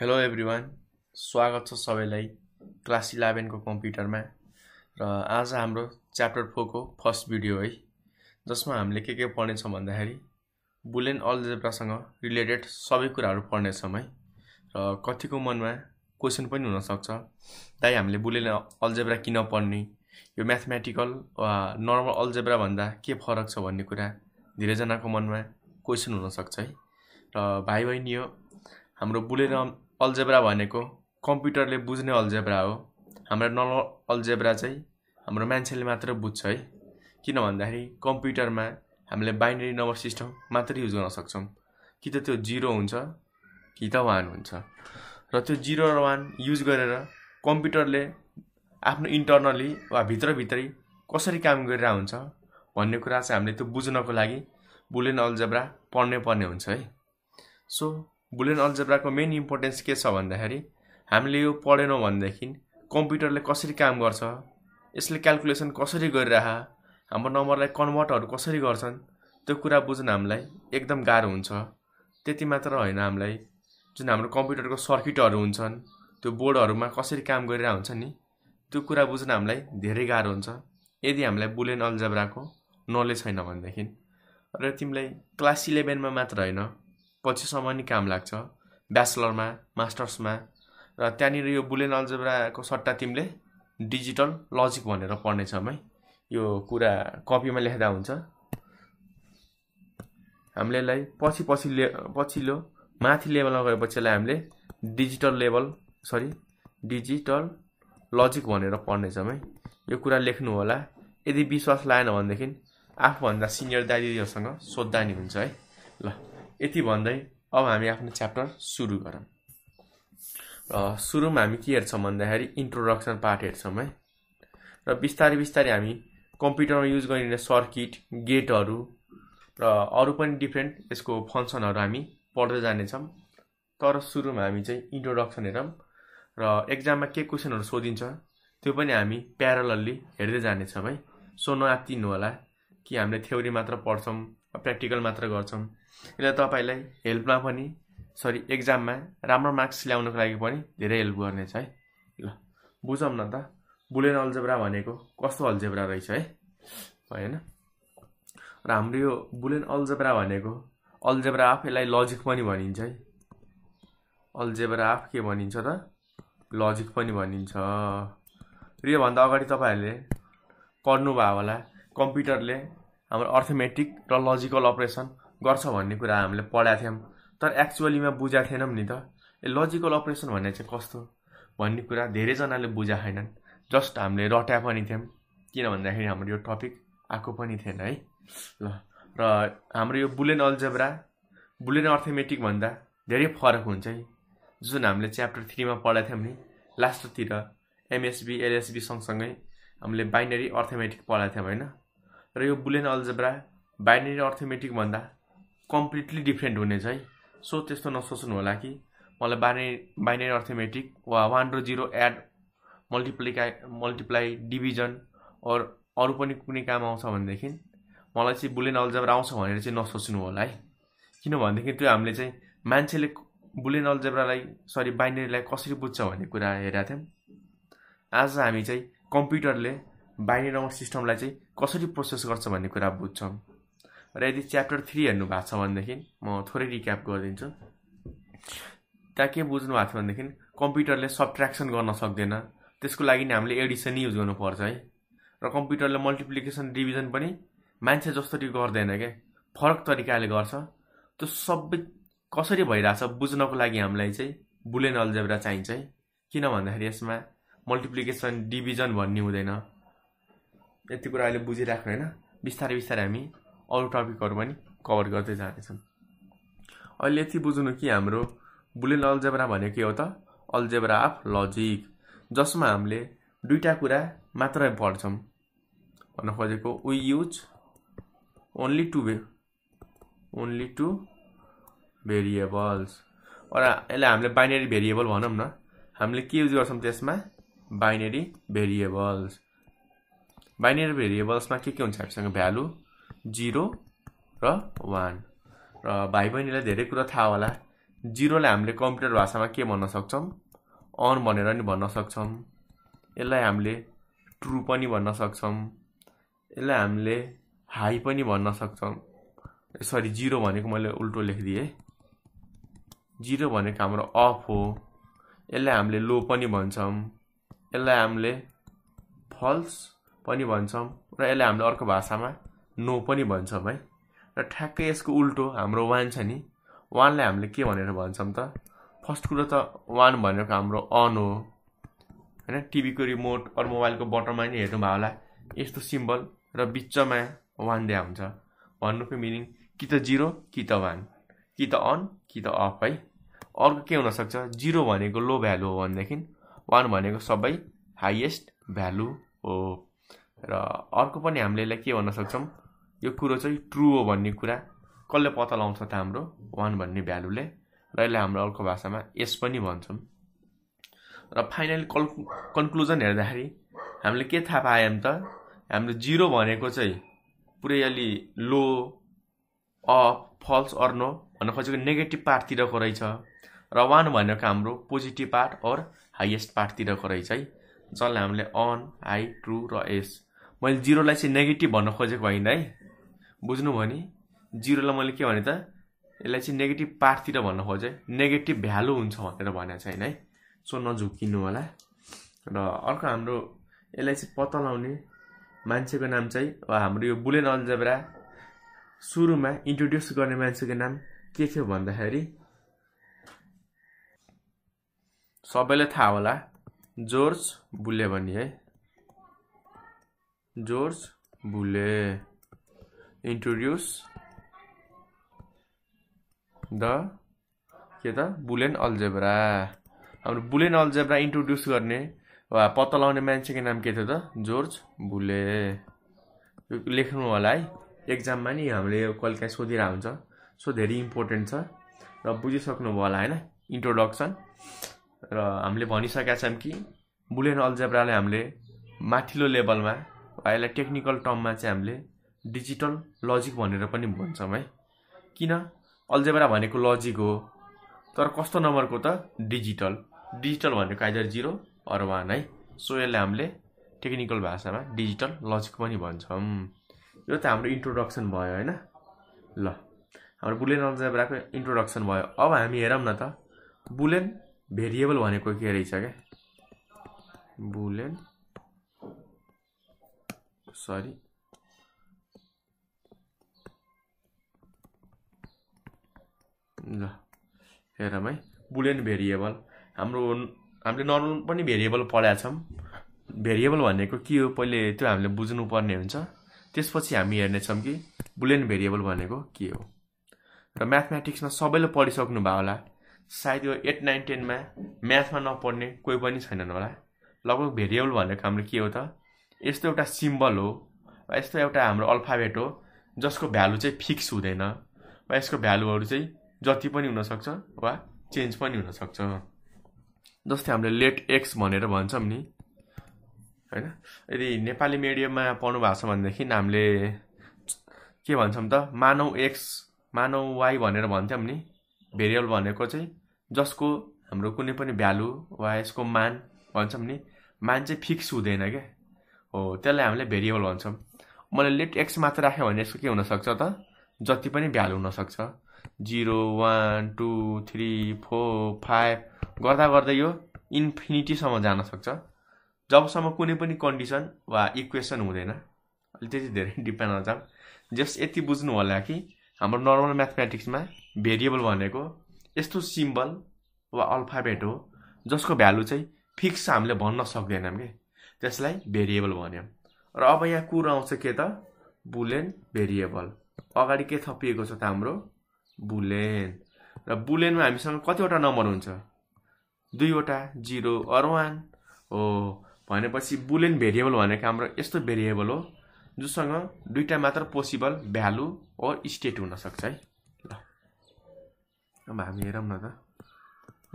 Hello every स्वागत छ सबैलाई क्लास इलेभेनको कम्प्युटरमा र आज हाम्रो च्याप्टर फोरको फर्स्ट भिडियो है जसमा हामीले के के पढ्नेछौँ भन्दाखेरि बुलेन अल्जेब्रासँग रिलेटेड सबै कुराहरू पढ्नेछौँ है र कतिको मनमा क्वेसन पनि हुनसक्छ दाइ हामीले बुलेन अल्जेब्रा किन पढ्ने यो म्याथमेटिकल वा नर्मल अल्जेब्रा भन्दा के फरक छ भन्ने कुरा धेरैजनाको मनमा क्वेसन हुनसक्छ है र भाइ बहिनी हो हाम्रो बुलेन अल्जेब्रा भनेको कम्प्युटरले बुझ्ने अल्जेब्रा हो हाम्रो नल अल्जेब्रा चाहिँ हाम्रो मान्छेले मात्र बुझ्छ है किन भन्दाखेरि कम्प्युटरमा हामीले बाइनेरी नम्बर सिस्टम मात्रै युज गर्न सक्छौँ कि त त्यो जिरो हुन्छ कि त वान हुन्छ र त्यो जिरो र वान युज गरेर कम्प्युटरले आफ्नो इन्टर्नली वा भित्रभित्रै कसरी काम गरेर हुन्छ भन्ने कुरा चाहिँ हामीले त्यो बुझ्नको लागि बुलेन अल्जेब्रा पढ्नै पर्ने हुन्छ है सो बुलियन अल्जेब्राको मेन इम्पोर्टेन्स के छ भन्दाखेरि हामीले यो पढेनौँ भनेदेखि कम्प्युटरले कसरी काम गर्छ यसले क्यालकुलेसन कसरी गरिरह हाम्रो नम्बरलाई कन्भर्टहरू कसरी गर्छन् त्यो कुरा बुझ्न हामीलाई एकदम गाह्रो हुन्छ त्यति मात्र होइन हामीलाई जुन हाम्रो कम्प्युटरको सर्किटहरू हुन्छन् त्यो बोर्डहरूमा कसरी काम गरिरह हुन्छ नि त्यो कुरा बुझ्न हामीलाई धेरै गाह्रो हुन्छ यदि हामीलाई बुलेन अल्जब्राको नलेज छैन भनेदेखि र तिमीलाई क्लास इलेभेनमा मात्र होइन पछिसम्म नि काम लाग्छ ब्याचलरमा मास्टर्समा र त्यहाँनिर यो बुलेन अल्जेब्राको सट्टा तिमीले डिजिटल लजिक भनेर पढ्ने है यो कुरा कपीमा लेख्दा हुन्छ हामीले यसलाई पछि पछि ले पछिल्लो माथि लेभलमा गएपछि यसलाई हामीले digital level sorry digital logic भनेर पढ्नेछौँ है यो कुरा लेख्नु होला यदि विश्वास लागेन भनेदेखि आफूभन्दा सिनियर दादी दिदीहरूसँग सोद्धा नि हुन्छ है ल यति भन्दै अब हामी आफ्नो च्याप्टर सुरु गरौँ र सुरुमा हामी के हेर्छौँ भन्दाखेरि इन्ट्रोडक्सन पार्ट हेर्छौँ है र बिस्तारै बिस्तारै हामी कम्प्युटरमा युज गरिने सर्किट गेटहरू र अरू पनि डिफ्रेन्ट यसको फङ्सनहरू हामी पढ्दै जानेछौँ तर सुरुमा हामी चाहिँ इन्ट्रोडक्सन हेरौँ र एक्जाममा के क्वेसनहरू सोधिन्छ त्यो पनि हामी प्यारलल्ली हेर्दै जानेछौँ है सो नआत्तिनु होला कि हामीले थ्योरी मात्र पढ्छौँ प्र्याक्टिकल मात्र गर्छौँ यसले तपाईँलाई हेल्पमा पनि सरी एक्जाममा राम्रो मार्क्स ल्याउनको लागि पनि धेरै हेल्प गर्नेछ है ल बुझौँ न त बुलेन अल्जेब्रा भनेको कस्तो अल्जेब्रा रहेछ है भएन र हाम्रो यो बुलेन अल्जेब्रा भनेको अल्जेब्रा आफ यसलाई लजिक पनि भनिन्छ है अल्जेब्रा आफ के भनिन्छ त लजिक पनि भनिन्छ र योभन्दा अगाडि तपाईँहरूले पढ्नुभयो होला कम्प्युटरले हाम्रो अर्थमेटिक र लजिकल अपरेसन गर्छ भन्ने कुरा हामीले पढाएको थियौँ तर एक्चुअलीमा बुझाएको थिएनौँ नि त ए लजिकल अपरेसन भन्ने चाहिँ कस्तो भन्ने कुरा धेरैजनाले बुझा छैनन् जस्ट हामीले रट्या पनि थियौँ किन भन्दाखेरि हाम्रो यो टपिक आएको पनि थिएन है ल र हाम्रो यो बुलेन अल्जेब्रा बुलेन अर्थमेटिक भन्दा धेरै फरक हुन्छ है जुन हामीले च्याप्टर थ्रीमा पढाएको थियौँ नि लास्टतिर एमएसबी एलएसबी सँगसँगै हामीले बाइनेरी अर्थमेटिक पढाएको थियौँ होइन र यो बुलेन अल्जेब्रा बाइनेरी अर्थमेटिकभन्दा कम्प्लिटली डिफ्रेन्ट हुनेछ है सो त्यस्तो नसोच्नु होला कि मलाई बाइनेरी बाइनेरी अर्थमेटिक वा वान र जिरो एड मल्टिप्लिका मल्टिप्लाई डिभिजन अर अरू पनि कुनै काम आउँछ भनेदेखि मलाई चाहिँ बुलेन अल्जेब्रा आउँछ भनेर चाहिँ नसोच्नु होला है किनभनेदेखि त्यो हामीले चाहिँ मान्छेले बुलेन अल्जेब्रालाई सरी बाइनेरीलाई कसरी बुझ्छ भन्ने कुरा हेरेका थियौँ आज हामी चाहिँ कम्प्युटरले बाइनेरी नम्बर सिस्टमलाई चाहिँ कसरी प्रोसेस गर्छ भन्ने कुरा बुझ्छौँ र यदि च्याप्टर थ्री हेर्नु भएको छ भनेदेखि म थोरै रिक्याप गरिदिन्छु त्यहाँ के बुझ्नु भएको थियो भनेदेखि कम्प्युटरले सब्ट्र्याक्सन गर्न सक्दैन त्यसको लागि नि हामीले एडिसन युज गर्नुपर्छ है र कम्प्युटरले मल्टिप्लिकेसन डिभिजन पनि मान्छे जसरी गर्दैन क्या फरक तरिकाले गर्छ त्यो सबै कसरी भइरहेछ बुझ्नको लागि हामीलाई चाहिँ बुलेन अल्जेब्रा चाहिन्छ है किन भन्दाखेरि यसमा मल्टिप्लिकेसन डिभिजन भन्ने हुँदैन यति कुरा अहिले बुझिराख्नु होइन बिस्तारै बिस्तारै हामी अरू टपिकहरू पनि कभर गर्दै जानेछौँ अहिले यति बुझ्नु कि हाम्रो बुलेन अल्जेब्रा भनेको के हो त अल्जेब्रा अफ लजिक जसमा हामीले दुईवटा कुरा मात्र पढ्छौँ भन्न खोजेको वी युज ओन्ली टु भे ओन्ली टु भेरिएबल्स र यसलाई हामीले बाइनेरी भेरिएबल भनौँ न हामीले के युज गर्छौँ त्यसमा बाइनेरी भेरिएबल्स बाइनेरी भेरिएबल्समा के के हुन्छ हामीसँग भ्यालु जिरो र वान र भाइ बहिनीलाई धेरै कुरा थाहा होला जिरोलाई हामीले कम्प्युटर भाषामा के भन्न सक्छौँ अन भनेर नि भन्न सक्छौँ यसलाई हामीले ट्रु पनि भन्न सक्छौँ यसलाई हामीले हाई पनि भन्न सक्छौँ सरी जिरो भनेको मैले उल्टो लेखिदिएँ जिरो भनेको हाम्रो अफ हो यसलाई हामीले लो पनि भन्छौँ यसलाई हामीले फल्स पनि भन्छौँ र यसले हामीले अर्को भाषामा नो पनि भन्छौँ है र ठ्याक्कै यसको उल्टो हाम्रो वान छ नि वानलाई हामीले के भनेर भन्छौँ त फर्स्ट कुरो त वान भनेको हाम्रो अन हो होइन टिभीको रिमोट अरू मोबाइलको बटनमा नि हेर्नुभयो होला यस्तो सिम्बल र बिचमा वान दिया हुन्छ भन्नुको मिनिङ कि त जिरो कि त वान कि त अन कि त अफ है अर्को के हुनसक्छ जिरो भनेको लो भ्यालु हो भनेदेखि वान भनेको सबै हाइएस्ट भ्यालु हो र अर्को पनि हामीले यसलाई के भन्न सक्छौँ यो कुरो चाहिँ ट्रु हो भन्ने कुरा कसले पत्ता लगाउँछ त हाम्रो वान भन्ने भ्यालुले र यसलाई हाम्रो अर्को भाषामा यस पनि भन्छौँ र फाइनली कल कन्क्लुजन हेर्दाखेरि हामीले के थाहा पायौँ त हाम्रो जिरो भनेको चाहिँ पुरै अलि लो अफ फल्स अर्नो भन्न खोजेको नेगेटिभ पार्टतिरको रहेछ र वान भनेको हाम्रो पोजिटिभ पार्ट अर हाइएस्ट पार्टतिरको रहेछ है जसलाई हामीले अन हाई ट्रु र एस मैले जिरोलाई चाहिँ नेगेटिभ भन्न खोजेको होइन है बुझ्नुभयो नि जिरोलाई मैले के भने त यसलाई चाहिँ नेगेटिभ पार्टतिर भन्न खोजेँ नेगेटिभ भ्यालु हुन्छ भनेर भनेको छैन है सो नझुक्किनु होला र अर्को हाम्रो यसलाई चाहिँ पत्ता लगाउने मान्छेको नाम चाहिँ हाम्रो यो बुलेन अल्जेब्रा सुरुमा इन्ट्रोड्युस गर्ने मान्छेको नाम के थियो भन्दाखेरि सबैलाई थाहा होला जोर्ज बुले भन्ने है जोर्ज बुले इन्ट्रोड्युस द के त बुलेन अल्जेब्रा हाम्रो बुलेन अल्जेब्रा इन्ट्रोड्युस गर्ने वा पत्ता लगाउने मान्छेको नाम के थियो त जोर्ज बुले लेख्नु होला है एक्जाममा नि हामीले कहिले काहीँ सोधिरहेको हुन्छ सो धेरै इम्पोर्टेन्ट छ र बुझिसक्नुभयो होला होइन इन्ट्रोडक्सन र हामीले भनिसकेका छौँ कि बुलेन अल्जेब्रालाई हामीले माथिल्लो लेभलमा यसलाई टेक्निकल टर्ममा चाहिँ हामीले डिजिटल लजिक भनेर पनि भन्छौँ है किन अल्जेब्रा भनेको लजिक हो तर कस्तो नम्बरको त डिजिटल डिजिटल भनेको आइदर जिरो अर वान है सो यसलाई हामीले टेक्निकल भाषामा डिजिटल लजिक पनि भन्छौँ यो त हाम्रो इन्ट्रोडक्सन भयो होइन ल हाम्रो बुलेन अल्जेब्राको इन्ट्रोडक्सन भयो अब हामी हेरौँ न त बुलेन भेरिएबल भनेको के रहेछ क्या बुलेन sorry ल हेरौँ है बुलेन भेरिएबल हाम्रो हामीले नर्मल पनि भेरिएबल पढाएको छौँ भेरिएबल भनेको के हो पहिले त्यो हामीले बुझ्नुपर्ने हुन्छ त्यसपछि हामी हेर्नेछौँ कि बुलेन भेरिएबल भनेको के हो र म्याथमेटिक्समा सबैले पढिसक्नु भयो होला सायद यो एट नाइन टेनमा म्याथमा नपढ्ने कोही पनि छैनन् होला लगभग भेरिएबल भनेको हाम्रो के हो त यस्तो एउटा सिम्बल हो वा यस्तो एउटा हाम्रो अल्फाबेट हो जसको भ्यालु चाहिँ फिक्स हुँदैन वा यसको भ्यालुहरू चाहिँ जति पनि हुनसक्छ वा चेन्ज पनि हुनसक्छ जस्तै हामीले लेट एक्स भनेर भन्छौँ नि होइन यदि नेपाली मिडियममा पढ्नु भएको छ भनेदेखि हामीले के भन्छौँ त मानव एक्स मानव वाई भनेर भन्थ्यौँ नि भेरिएबल भनेको चाहिँ जसको हाम्रो कुनै पनि भ्यालु वा यसको मान भन्छौँ नि मान चाहिँ फिक्स हुँदैन क्या हो त्यसलाई हामीले भेरिएबल भन्छौँ मैले लेफ्ट एक्स मात्र राख्यो भने यसको के हुनसक्छ त जति पनि भ्यालु हुनसक्छ zero one two three four five गर्दा गर्दै यो इन्फिनिटीसम्म सक्छ जबसम्म कुनै पनि कन्डिसन वा इक्वेसन हुँदैन अहिले त्यति धेरै डिपेन्ड हुन्छ जस्ट यति बुझ्नु होला कि हाम्रो नर्मल म्याथमेटिक्समा भेरिएबल भनेको यस्तो सिम्बल वा अल्फाबेट हो जसको भ्यालु चाहिँ फिक्स हामीले भन्न सक्दैनौँ कि त्यसलाई भेरिएबल भन्यो र अब यहाँ कुरो आउँछ के त बुलेन भेरिएबल अगाडि के थपिएको छ त हाम्रो बुलेन र बुलेनमा हामीसँग कतिवटा नम्बर हुन्छ दुईवटा जिरो अर वान हो भनेपछि बुलेन भेरिएबल भनेको हाम्रो यस्तो भेरिएबल हो जोसँग दुईवटा मात्र पोसिबल भ्यालु ओर स्टेट हुनसक्छ है ल अब हामी हेरौँ न त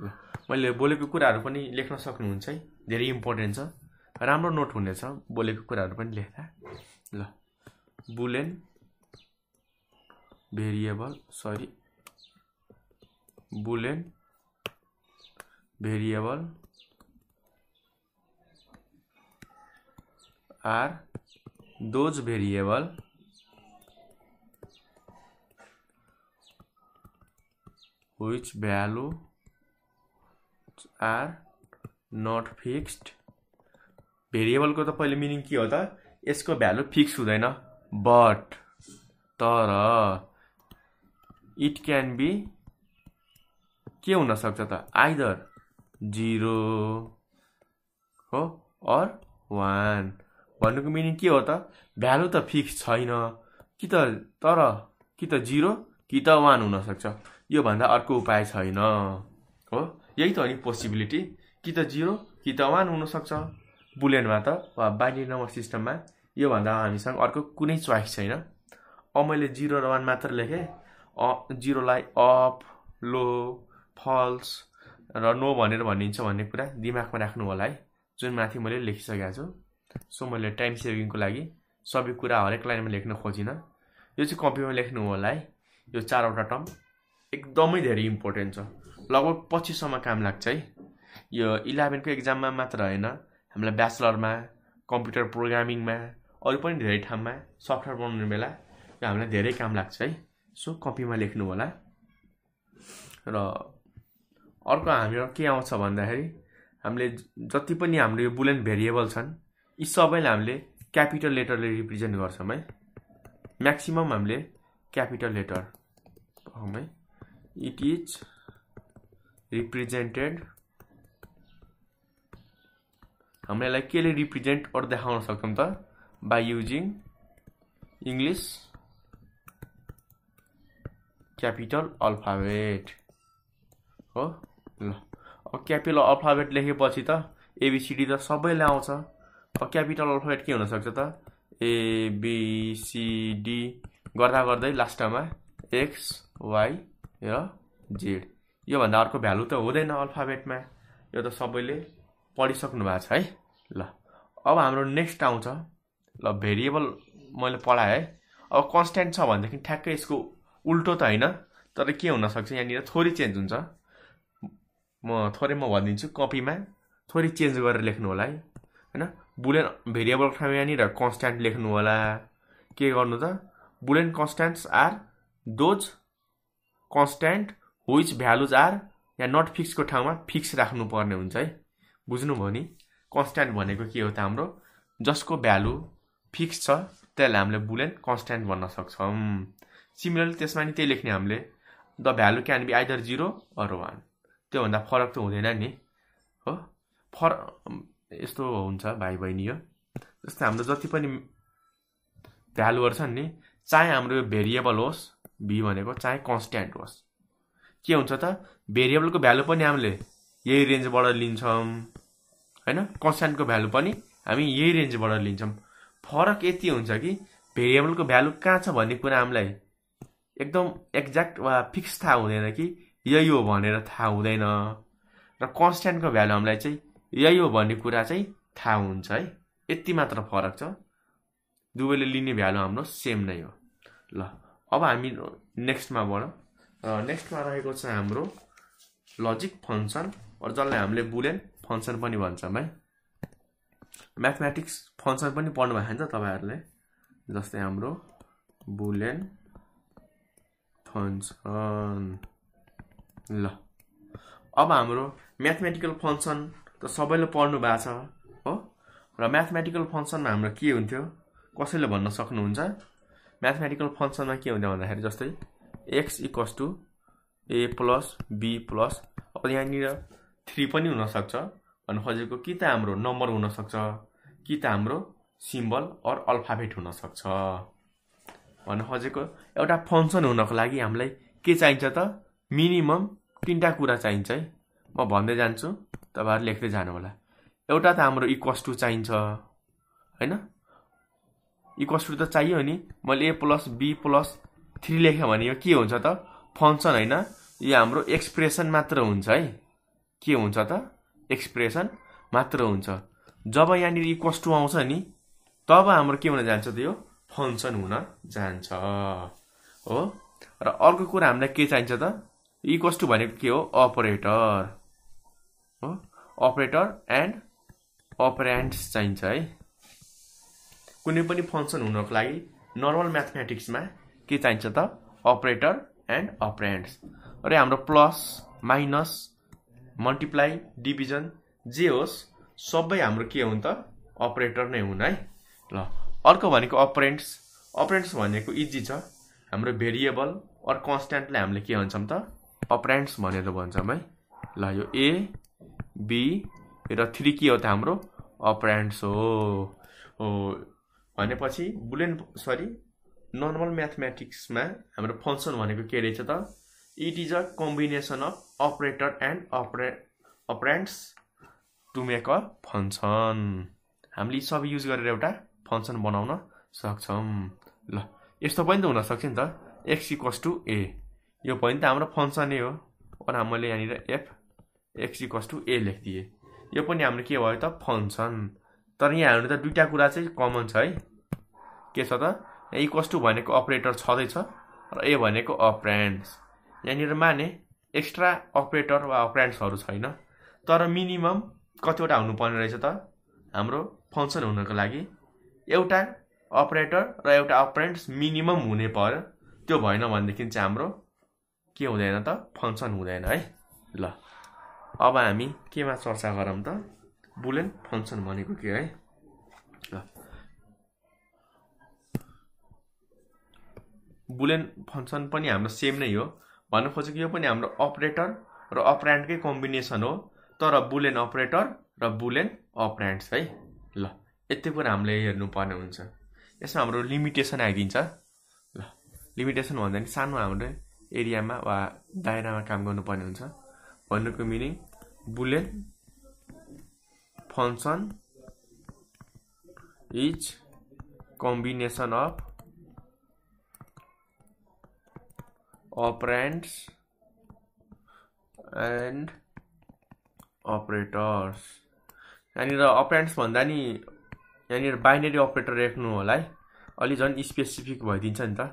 ल मैले बोलेको कुराहरू पनि लेख्न सक्नुहुन्छ है धेरै इम्पोर्टेन्ट छ राम्रो नोट हुनेछ बोलेको कुराहरू पनि लेख्दा ल Boolean variable sorry Boolean variable are those variable हुई भू आर नट फिक्स्ड भेरिएबलको त पहिले मिनिङ के हो त यसको भ्यालु फिक्स हुँदैन बट तर इट क्यान बी के हुनसक्छ त आइदर जिरो हो अर वान भन्नुको मिनिङ के हो त भ्यालु त फिक्स छैन कि त तर कि त जिरो कि त वान हुनसक्छ योभन्दा अर्को उपाय छैन हो यही त हो नि पोसिबिलिटी कि त जिरो कि त वान हुनसक्छ बुलेनमा त वा बाइनरी नम्बर सिस्टममा योभन्दा हामीसँग अर्को कुनै चोइस छैन अ मैले जिरो र वान मात्र लेखेँ अ जिरोलाई अप लो फल्स र नो भनेर भनिन्छ भन्ने कुरा दिमागमा राख्नु होला है जुन माथि मैले लेखिसकेको छु सो मैले टाइम सेभिङको लागि सबै कुरा हरेक लाइनमा लेख्न खोजिनँ यो चाहिँ कपीमा लेख्नु होला है यो चारवटा टर्म एकदमै धेरै इम्पोर्टेन्ट छ लगभग पछिसम्म काम लाग्छ है यो इलेभेनको एक्जाममा मात्र होइन हामीलाई ब्याचलरमा कम्प्युटर प्रोग्रामिङमा अरू पनि धेरै ठाउँमा सफ्टवेयर बनाउने बेला यो हामीलाई धेरै काम लाग्छ है सो कपीमा लेख्नु होला र अर्को हाम्रो के आउँछ भन्दाखेरि हामीले जति पनि हाम्रो यो बुलेन भेरिएबल छन् यी सबैलाई हामीले क्यापिटल लेटरले रिप्रेजेन्ट गर्छौँ है म्याक्सिमम् हामीले क्यापिटल लेटर है इट इज रिप्रेजेन्टेड हामीले यसलाई केले रिप्रेजेन्ट अर देखाउन सक्छौँ त by using English capital alphabet हो ल अब क्यापिटल अल्फाबेट लेखेपछि त एबिसिडी त सबैले आउँछ अब क्यापिटल अल्फाबेट के हुनसक्छ त एबिसिडी गर्दा गर्दै लास्टमा एक्स वाइ र जेड योभन्दा अर्को भ्यालु त हुँदैन अल्फाबेटमा यो त सबैले पढिसक्नु भएको छ है ल अब हाम्रो नेक्स्ट आउँछ ल भेरिएबल मैले पढाएँ है अब कन्सट्यान्ट छ भनेदेखि ठ्याक्कै यसको उल्टो त होइन तर के हुनसक्छ यहाँनिर थोरै चेन्ज हुन्छ म थोरै म भनिदिन्छु कपीमा थोरै चेन्ज गरेर लेख्नु होला है होइन बुलेन भेरिएबल ठाउँ यहाँनिर कन्सट्यान्ट लेख्नु होला के गर्नु त Boolean constants are those constant which values are या नट फिक्सको ठाउँमा फिक्स राख्नुपर्ने हुन्छ है बुझ्नुभयो नि कन्सट्यान्ट भनेको के हो त हाम्रो जसको भ्यालु फिक्स छ त्यसलाई हामीले बुलेन कन्सट्यान्ट भन्न सक्छौँ सिमिलरली त्यसमा नि त्यही लेख्ने हामीले the value can be either zero or one त्योभन्दा फरक त हुँदैन नि हो फर यस्तो हुन्छ भाइ बहिनी हो जस्तै हाम्रो जति पनि भ्यालुहरू छन् नि चाहे हाम्रो यो भेरिएबल होस् भी भनेको चाहे कन्सट्यान्ट होस् के हुन्छ त भेरिएबलको भ्यालु पनि हामीले यही रेन्जबाट लिन्छौँ होइन कन्सट्यान्टको भ्यालु पनि हामी यही रेन्जबाट लिन्छौँ फरक यति हुन्छ कि भेरिएबलको भ्यालु कहाँ छ भन्ने कुरा हामीलाई एकदम एक्ज्याक्ट वा फिक्स थाहा हुँदैन कि यही हो भनेर थाहा हुँदैन र कन्सट्यान्टको भ्यालु हामीलाई चाहिँ यही हो भन्ने कुरा चाहिँ थाहा हुन्छ है यति मात्र फरक छ दुवैले लिने भ्यालु हाम्रो सेम नै हो ल अब हामी नेक्स्टमा बढौँ र नेक्स्टमा रहेको छ हाम्रो लजिक फङ्सन जसलाई हामीले बुलेन फङ्सन पनि भन्छौँ है म्याथमेटिक्स फङ्सन पनि पढ्नु भएको छ नि त तपाईँहरूले जस्तै हाम्रो बुलेन फङ्सन ल अब हाम्रो म्याथमेटिकल फङ्सन त सबैले पढ्नु भएको छ हो र म्याथमेटिकल फङ्सनमा हाम्रो के हुन्थ्यो कसैले भन्न सक्नुहुन्छ म्याथमेटिकल फङ्सनमा के हुन्थ्यो भन्दाखेरि जस्तै X equals to A plus B plus अब यहाँनिर थ्री पनि हुनसक्छ भन्नु खोजेको कि त हाम्रो नम्बर हुनसक्छ कि त हाम्रो सिम्बल अर अल्फाबेट हुनसक्छ भन्नु खोजेको एउटा फङ्सन हुनको लागि हामीलाई के चाहिन्छ त मिनिमम तिनवटा कुरा चाहिन्छ है म भन्दै जान्छु तपाईँहरू लेख्दै जानु होला एउटा त हाम्रो इक्वस टू चाहिन्छ होइन इक्वस टू त चाहियो नि मैले A plus B plus three लेखेँ भने यो के हुन्छ त फङ्सन होइन यो हाम्रो एक्सप्रेसन मात्र हुन्छ है के हुन्छ त एक्सप्रेसन मात्र हुन्छ जब यहाँनिर इक्वस टु आउँछ नि तब हाम्रो के हुन जान्छ त यो फङ्सन हुन जान्छ हो र अर्को कुरा हामीलाई के चाहिन्छ त इक्वस टु भनेको के हो अपरेटर हो अपरेटर एन्ड अपरेन्ट्स चाहिन्छ है कुनै पनि फङ्सन हुनको लागि नर्मल म्याथमेटिक्समा के चाहिन्छ त अपरेटर एन्ड अपरेन्ट्स र हाम्रो प्लस माइनस मल्टिप्लाई डिभिजन जे होस् सबै हाम्रो के हुन् त अपरेटर नै हुन् है ल अर्को भनेको अपरेन्ट्स अपरेन्ट्स भनेको इजी छ हाम्रो भेरिएबल अर कन्सट्यान्टलाई हामीले के भन्छौँ त अपरेन्ट्स भनेर भन्छौँ है ल यो ए बी र थ्री के हो त हाम्रो अपरेन्ट्स हो हो भनेपछि बुलेन सरी नर्मल म्याथमेटिक्समा हाम्रो फङ्सन भनेको के रहेछ त it is a combination of operator and अपरे operands to make a function. हामीले यी सबै युज गरेर एउटा फङ्सन बनाउन सक्छौँ ल यस्तो पनि त हुनसक्छ नि त एक्स इक्वस टु ए यो पनि त हाम्रो फङ्सनै हो अनि मैले यहाँनिर F X equals to A लेखिदिएँ यो पनि हाम्रो के भयो त फङ्सन तर यहाँ हेर्नु त दुइटा कुरा चाहिँ कमन छ है के छ त इक्वस टु भनेको अपरेटर छँदैछ र ए भनेको अपरेन्ड्स यहाँनिर माने एक्स्ट्रा अपरेटर वा अपरेन्ट्सहरू छैन तर मिनिमम कतिवटा हुनुपर्ने रहेछ त हाम्रो फङ्सन हुनको लागि एउटा अपरेटर र एउटा अपरेन्ट्स मिनिमम हुने पर्यो त्यो भएन भनेदेखि चाहिँ हाम्रो के हुँदैन त फङ्सन हुँदैन है ल अब हामी केमा चर्चा गरौँ त बुलेन फङ्सन भनेको के है ल बुलेन फङ्सन पनि हाम्रो सेम नै हो भन्नु खोजेको यो पनि हाम्रो अपरेटर र अपरान्डकै कम्बिनेसन हो तर बुलेन अपरेटर र बुलेन अपरान्ड्स है ल यति कुरा हामीले हेर्नुपर्ने हुन्छ यसमा हाम्रो लिमिटेसन आइदिन्छ ल लिमिटेसन भन्दा पनि सानो हाम्रो एरियामा वा दायरामा काम गर्नुपर्ने हुन्छ भन्नुको meaning Boolean function is combination of operands and operators यहाँनिर अपरेन्ट्स भन्दा नि यहाँनिर बाइनेरी अपरेटर लेख्नु होला है अलि झन् स्पेसिफिक भइदिन्छ नि त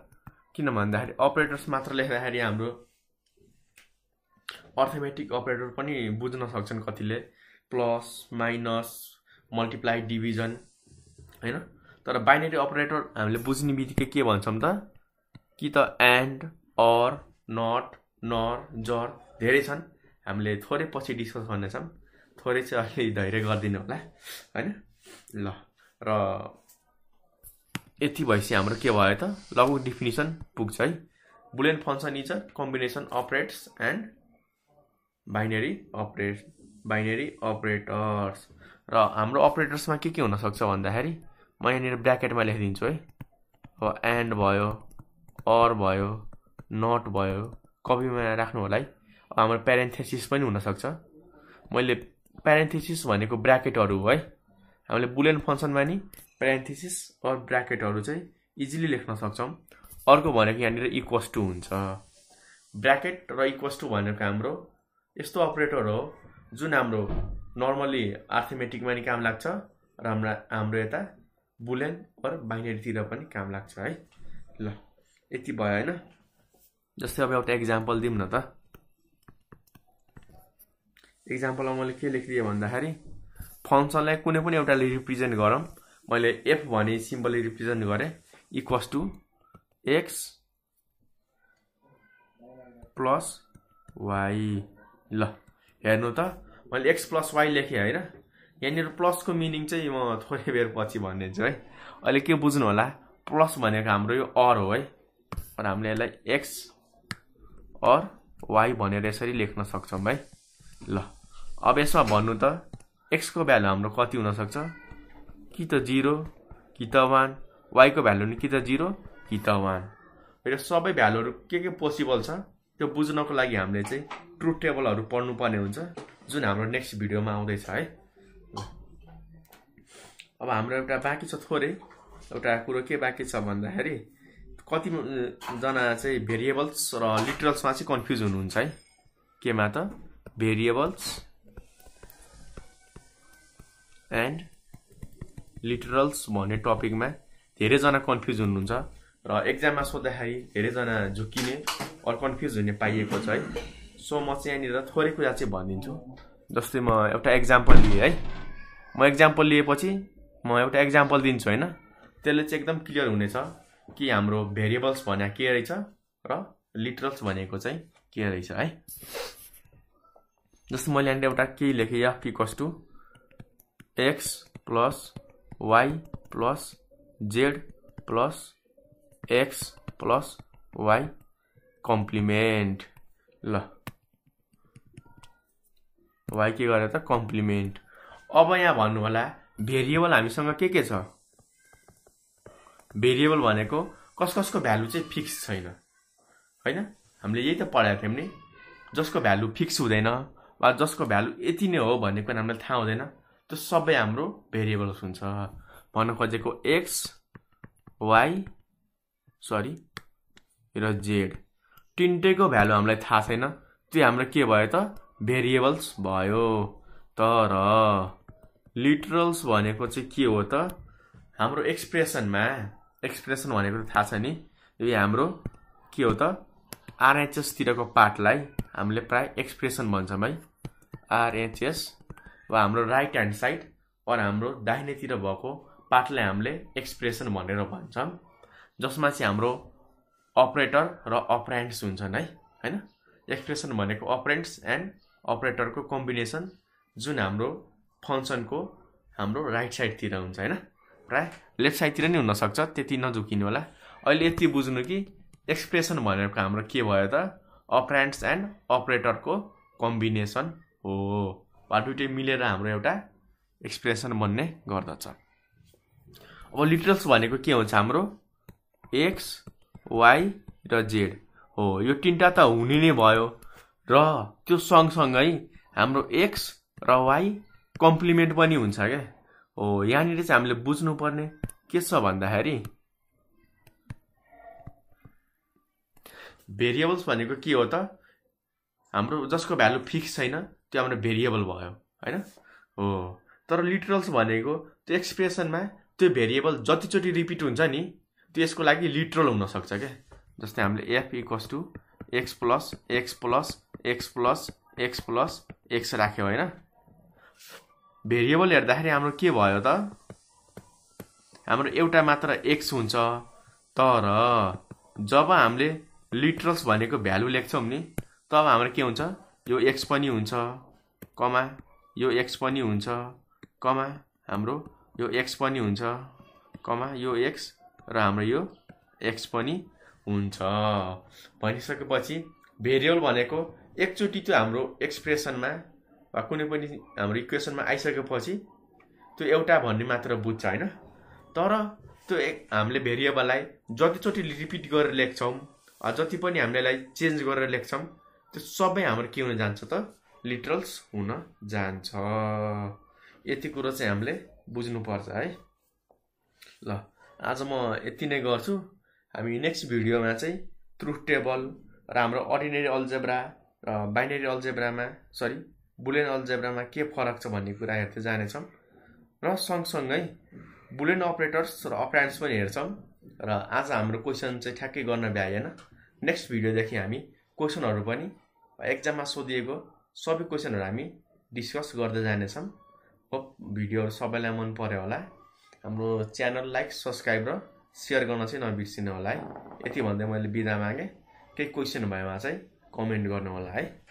किन भन्दाखेरि अपरेटर्स मात्र लेख्दाखेरि हाम्रो अर्थमेटिक अपरेटर पनि बुझ्न सक्छन् कतिले प्लस माइनस मल्टिप्लाई डिभिजन होइन तर बाइनेरी अपरेटर हामीले बुझ्ने बित्तिकै के भन्छौँ त कि त एन्ड अर नट नर जर धेरै छन् हामीले थोरै पछि डिस्कस गर्नेछौँ थोरै चाहिँ अलि धैर्य गरिदिनु होला होइन ल र यति भएपछि हाम्रो के भयो त लगभग डिफिनिसन पुग्छ है Boolean function is a combination operands and binary अपरेट बाइनेरी अपरेटर्स र हाम्रो अपरेटर्समा के के हुनसक्छ भन्दाखेरि म यहाँनिर ब्राकेटमा लेखिदिन्छु है अब एन्ड भयो अर भयो नट भयो कपीमा राख्नु होला है हाम्रो प्यारेन्थेसिस पनि हुनसक्छ मैले प्यारेन्थेसिस भनेको ब्राकेटहरू है हामीले बुलेन फङ्सनमा नि प्यारेन्थेसिस अर ब्राकेटहरू चाहिँ इजिली लेख्न सक्छौँ अर्को भनेको यहाँनिर इक्वस टू हुन्छ ब्र्याकेट र इक्वस टू भनेको हाम्रो यस्तो अपरेटर हो जुन हाम्रो नर्मली आर्थमेटिकमा नि काम लाग्छ र हाम्रा हाम्रो यता बुलेन अर बाइनेरीतिर पनि काम लाग्छ है ल यति भयो होइन जस्तै अब एउटा इक्जाम्पल दिउँ न त इक्जाम्पलमा मैले के लेखिदिएँ भन्दाखेरि फङ्सनलाई कुनै पनि एउटाले रिप्रेजेन्ट गरौँ मैले एफ भने सिम्पली रिप्रेजेन्ट गरेँ equals to X plus Y ल हेर्नु त मैले एक्स प्लस वाइ लेखेँ होइन यहाँनिर प्लसको मिनिङ चाहिँ म थोरै बेर पछि भनिदिन्छु है अहिले के बुझ्नु होला प्लस भनेको हाम्रो यो अर हो है र हामीले यसलाई एक्स अर वाइ भनेर यसरी लेख्न सक्छौँ है ल अब यसमा भन्नु त एक्सको भ्यालु हाम्रो कति हुनसक्छ कि त जिरो कि त वान वाइको भ्यालु नि कि त जिरो कि त वान यो सबै भ्यालुहरू के के पोसिबल छ त्यो बुझ्नको लागि हामीले चाहिँ ट्रुथ टेबलहरू पढ्नुपर्ने हुन्छ जुन हाम्रो नेक्स्ट भिडियोमा आउँदैछ है अब हाम्रो एउटा बाँकी छ थोरै एउटा कुरो के बाँकी छ भन्दाखेरि कतिजना चाहिँ भेरिएबल्स र लिटरल्समा चाहिँ कन्फ्युज हुनुहुन्छ है केमा त भेरिएबल्स एन्ड लिटरल्स भन्ने टपिकमा धेरैजना कन्फ्युज हुनुहुन्छ र एक्जाममा सोद्धाखेरि धेरैजना झुकिने अरू कन्फ्युज हुने पाइएको छ है सो म चाहिँ यहाँनिर थोरै कुरा चाहिँ भनिदिन्छु जस्तै म एउटा एक्जाम्पल लिएँ है म एक्जाम्पल लिएपछि म एउटा एक्जाम्पल दिन्छु होइन त्यसले चाहिँ एकदम क्लियर हुनेछ कि हाम्रो भेरिएबल्स भने के रहेछ र लिटरल्स भनेको चाहिँ के रहेछ है जस्तो मैले यहाँनिर एउटा के लेखेँ एफ कि to X plus Y plus Z plus X plus Y complement ल वाइ के गरेर त कम्प्लिमेन्ट अब यहाँ भन्नु होला भेरिएबल हामीसँग के के छ भेरिएबल भनेको कस कसको भ्यालु चाहिँ फिक्स छैन होइन हामीले यही त पढाएको थियौँ नि जसको भ्यालु फिक्स हुँदैन वा जसको भ्यालु यति नै हो भन्ने कुरा हामीलाई थाहा हुँदैन त्यो सबै हाम्रो भेरिएबल्स हुन्छ भन्न खोजेको एक्स वाइ सरी र जेड तिनटैको भ्यालु हामीलाई थाहा छैन त्यो हाम्रो के भयो त भेरिएबल्स भयो तर लिटरल्स भनेको चाहिँ के हो त हाम्रो एक्सप्रेसनमा एक्सप्रेसन भनेको त थाहा छ नि यो हाम्रो के हो त आरएचएसतिरको पार्टलाई हामीले प्राय एक्सप्रेसन भन्छौँ है आरएचएस वा हाम्रो राइट ह्यान्ड साइड वा हाम्रो दाहिनेतिर भएको पार्टलाई हामीले एक्सप्रेसन भनेर भन्छौँ जसमा चाहिँ हाम्रो अपरेटर र अपरेन्ट्स हुन्छन् है होइन एक्सप्रेसन भनेको अपरेन्ट्स एन्ड अपरेटरको कम्बिनेसन जुन हाम्रो फङ्सनको हाम्रो राइट साइडतिर हुन्छ होइन प्रायः लेफ्ट साइडतिर नै हुनसक्छ त्यति नझुकिनु होला अहिले यति बुझ्नु कि एक्सप्रेसन भनेको हाम्रो के भयो त अपरेन्ट्स एन्ड अपरेटरको कम्बिनेसन हो दुइटै मिलेर हाम्रो एउटा एक्सप्रेसन बन्ने गर्दछ अब लिटरल्स भनेको के हुन्छ हाम्रो एक्स वाइ र जेड हो यो तिनवटा त हुने नै भयो र त्यो सँगसँगै हाम्रो एक्स र वाइ कम्प्लिमेन्ट पनि हुन्छ क्या हो यहाँनिर चाहिँ हामीले बुझ्नुपर्ने के छ भन्दाखेरि भेरिएबल्स भनेको के हो त हाम्रो जसको भ्यालु फिक्स छैन त्यो हाम्रो भेरिएबल भयो होइन हो तर लिटरल्स भनेको त्यो एक्सप्रेसनमा त्यो भेरिएबल जतिचोटि रिपिट हुन्छ नि त्यो यसको लागि लिटरल हुनसक्छ क्या जस्तै हामीले F equals to X plus X plus X plus X plus X राख्यो होइन भेरिएबल हेर्दाखेरि हाम्रो के भयो त हाम्रो एउटा मात्र एक्स हुन्छ तर जब हामीले लिटरल्स भनेको भ्यालु लेख्छौँ नि तब हाम्रो के हुन्छ यो एक्स पनि हुन्छ कमा यो एक्स पनि हुन्छ कमा हाम्रो यो एक्स पनि हुन्छ कमा यो एक्स र हाम्रो यो एक्स पनि हुन्छ भनिसकेपछि भेरिएबल भनेको एकचोटि त्यो हाम्रो एक्सप्रेसनमा वा कुनै पनि हाम्रो इक्वेसनमा आइसकेपछि त्यो एउटा भन्ने मात्र बुझ्छ होइन तर त्यो एक हामीले भेरिएबललाई जतिचोटि रिपिट गरेर लेख्छौँ जति पनि हामीलाई चेन्ज गरेर लेख्छौँ त्यो सबै हाम्रो के हुन जान्छ त लिटरल्स हुन जान्छ यति कुरो चाहिँ हामीले बुझ्नुपर्छ है ल आज म यति नै गर्छु हामी नेक्स्ट भिडियोमा चाहिँ ट्रुथ टेबल र हाम्रो अर्डिनेरी अल्जेब्रा र बाइनेरी अल्जेब्रामा सरी बुलेन अल्जेब्रामा के फरक छ भन्ने कुरा हेर्दै जानेछौँ र सँगसँगै बुलेन अपरेटर्स र अपरान्ड्स पनि हेर्छौँ र आज हाम्रो क्वेसन चाहिँ ठ्याक्कै गर्न भ्याएन नेक्स्ट भिडियोदेखि हामी क्वेसनहरू पनि एक्जाममा सोधिएको सबै क्वेसनहरू हामी डिस्कस गर्दै जानेछौँ होप भिडियोहरू सबैलाई मन पऱ्यो होला हाम्रो च्यानल लाइक सब्सक्राइब र सेयर गर्न चाहिँ नबिर्सिनु होला है यति भन्दै मैले बिदा मागेँ केही क्वेसन भएमा चाहिँ कमेन्ट गर्नु होला है